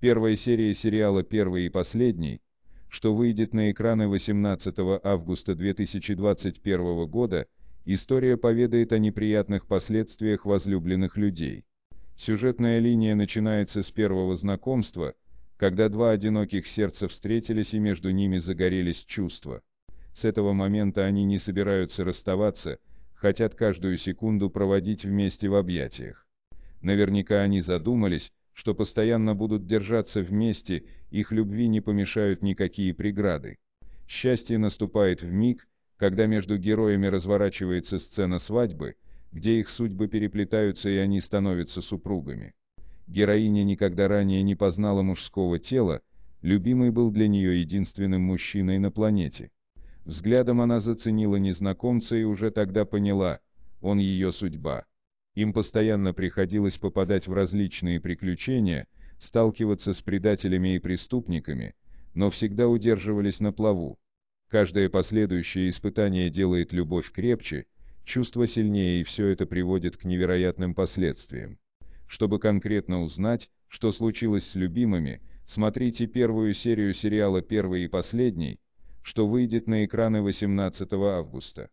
первой серии сериала «Первый и последний», что выйдет на экраны 18 августа 2021 года, история поведает о неприятных последствиях возлюбленных людей. Сюжетная линия начинается с первого знакомства, когда два одиноких сердца встретились и между ними загорелись чувства. С этого момента они не собираются расставаться, хотят каждую секунду проводить вместе в объятиях. Наверняка они задумались, что постоянно будут держаться вместе, их любви не помешают никакие преграды. Счастье наступает в миг, когда между героями разворачивается сцена свадьбы, где их судьбы переплетаются и они становятся супругами. Героиня никогда ранее не познала мужского тела, любимый был для нее единственным мужчиной на планете. Взглядом она заценила незнакомца и уже тогда поняла, он ее судьба. Им постоянно приходилось попадать в различные приключения, сталкиваться с предателями и преступниками, но всегда удерживались на плаву. Каждое последующее испытание делает любовь крепче, чувство сильнее и все это приводит к невероятным последствиям. Чтобы конкретно узнать, что случилось с любимыми, смотрите первую серию сериала «Первый и последний», что выйдет на экраны 18 августа.